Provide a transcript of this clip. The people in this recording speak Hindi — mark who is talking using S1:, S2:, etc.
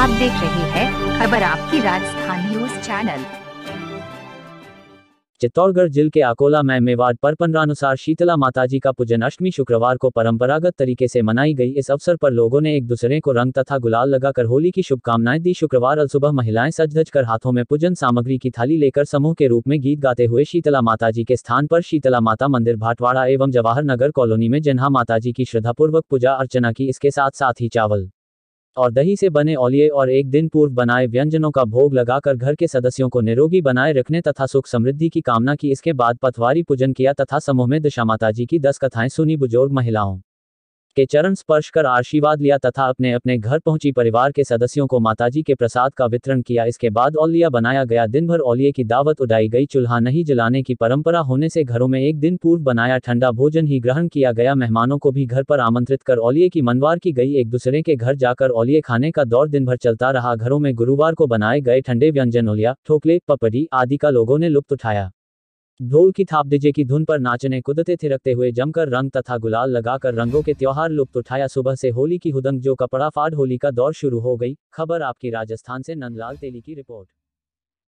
S1: आप देख रहे हैं खबर आपकी राजस्थान न्यूज चैनल चित्तौड़गढ़ जिले के अकोला में मेवाड़ पर पंद्रानुसार शीतला माताजी का पूजन अष्टमी शुक्रवार को परंपरागत तरीके से मनाई गई इस अवसर पर लोगों ने एक दूसरे को रंग तथा गुलाल लगाकर होली की शुभकामनाएं दी शुक्रवार अल सुबह महिलाएं सज धज कर हाथों में पूजन सामग्री की थाली लेकर समूह के रूप में गीत गाते हुए शीतला माता के स्थान पर शीतला माता मंदिर भाटवाड़ा एवं जवाहर नगर कॉलोनी में जिन्हा माताजी की श्रद्धापूर्वक पूजा अर्चना की इसके साथ साथ ही चावल और दही से बने औलिए और एक दिन पूर्व बनाए व्यंजनों का भोग लगाकर घर के सदस्यों को निरोगी बनाए रखने तथा सुख समृद्धि की कामना की इसके बाद पथवारी पूजन किया तथा समूह में दशा माता जी की दस कथाएं सुनी बुजुर्ग महिलाओं के चरण स्पर्श कर आशीर्वाद लिया तथा अपने अपने घर पहुंची परिवार के सदस्यों को माताजी के प्रसाद का वितरण किया इसके बाद औलिया बनाया गया दिन भर औलिए की दावत उड़ाई गई चूल्हा नहीं जलाने की परंपरा होने से घरों में एक दिन पूर्व बनाया ठंडा भोजन ही ग्रहण किया गया मेहमानों को भी घर पर आमंत्रित कर औलिए की मनवार की गई एक दूसरे के घर जाकर औलिए खाने का दौर दिन भर चलता रहा घरों में गुरुवार को बनाए गए ठंडे व्यंजन ओलिया ठोकले पपड़ी आदि का लोगों ने लुप्त उठाया ढोल की डीजे की धुन पर नाचने कुदते थिरकते हुए जमकर रंग तथा गुलाल लगाकर रंगों के त्योहार लुप्त उठाया सुबह से होली की हुदंग जो कपड़ा फाड़ होली का दौर शुरू हो गई खबर आपकी राजस्थान से नंदलाल तेली की रिपोर्ट